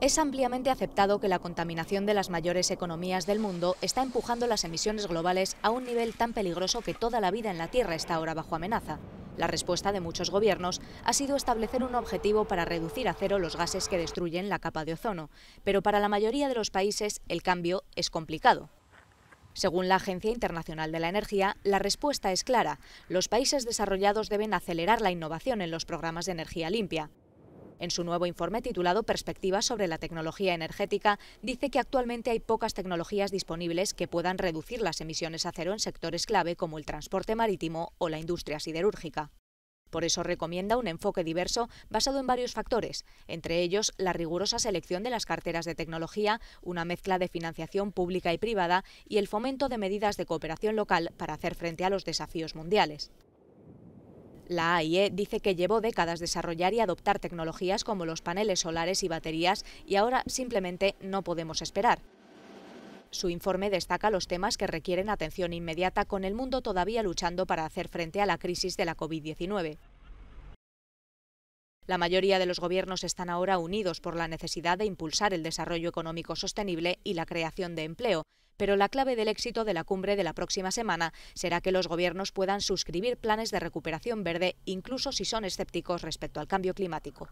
Es ampliamente aceptado que la contaminación de las mayores economías del mundo está empujando las emisiones globales a un nivel tan peligroso que toda la vida en la Tierra está ahora bajo amenaza. La respuesta de muchos gobiernos ha sido establecer un objetivo para reducir a cero los gases que destruyen la capa de ozono, pero para la mayoría de los países el cambio es complicado. Según la Agencia Internacional de la Energía, la respuesta es clara. Los países desarrollados deben acelerar la innovación en los programas de energía limpia. En su nuevo informe titulado Perspectivas sobre la tecnología energética, dice que actualmente hay pocas tecnologías disponibles que puedan reducir las emisiones a cero en sectores clave como el transporte marítimo o la industria siderúrgica. Por eso recomienda un enfoque diverso basado en varios factores, entre ellos la rigurosa selección de las carteras de tecnología, una mezcla de financiación pública y privada y el fomento de medidas de cooperación local para hacer frente a los desafíos mundiales. La AIE eh, dice que llevó décadas desarrollar y adoptar tecnologías como los paneles solares y baterías y ahora simplemente no podemos esperar. Su informe destaca los temas que requieren atención inmediata con el mundo todavía luchando para hacer frente a la crisis de la COVID-19. La mayoría de los gobiernos están ahora unidos por la necesidad de impulsar el desarrollo económico sostenible y la creación de empleo, pero la clave del éxito de la cumbre de la próxima semana será que los gobiernos puedan suscribir planes de recuperación verde incluso si son escépticos respecto al cambio climático.